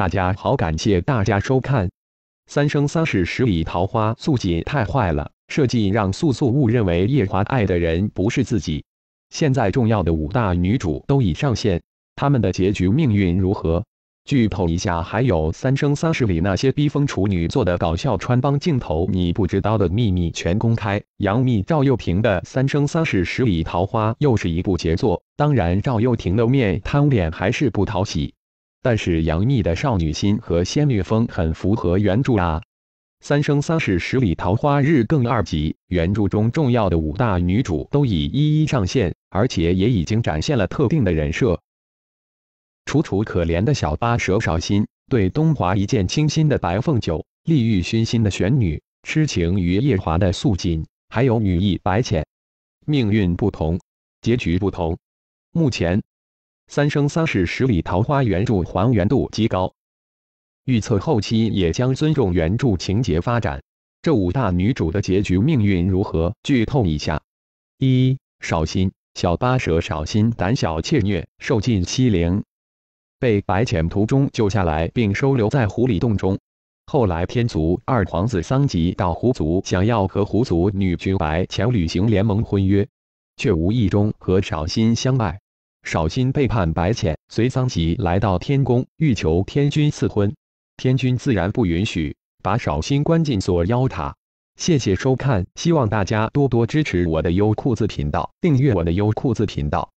大家好，感谢大家收看《三生三世十里桃花》，素锦太坏了，设计让素素误认为夜华爱的人不是自己。现在重要的五大女主都已上线，他们的结局命运如何？剧透一下，还有《三生三世》里那些逼疯处女做的搞笑穿帮镜头，你不知道的秘密全公开。杨幂、赵又廷的《三生三世十里桃花》又是一部杰作，当然赵又廷的面瘫脸还是不讨喜。但是杨幂的少女心和仙女风很符合原著啊。三生三世十里桃花》日更二集，原著中重要的五大女主都已一一上线，而且也已经展现了特定的人设。楚楚可怜的小八蛇少心，对东华一见倾心的白凤九，利欲熏心的玄女，痴情于夜华的素锦，还有女帝白浅，命运不同，结局不同。目前。三生三世十里桃花原著还原度极高，预测后期也将尊重原著情节发展。这五大女主的结局命运如何？剧透一下：一、少辛小八蛇少辛胆小怯懦，受尽欺凌，被白浅途中救下来并收留在狐狸洞中。后来天族二皇子桑吉到狐族，想要和狐族女君白浅履行联盟婚约，却无意中和少辛相爱。少辛背叛白浅，随桑籍来到天宫，欲求天君赐婚。天君自然不允许，把少辛关进锁妖塔。谢谢收看，希望大家多多支持我的优酷子频道，订阅我的优酷子频道。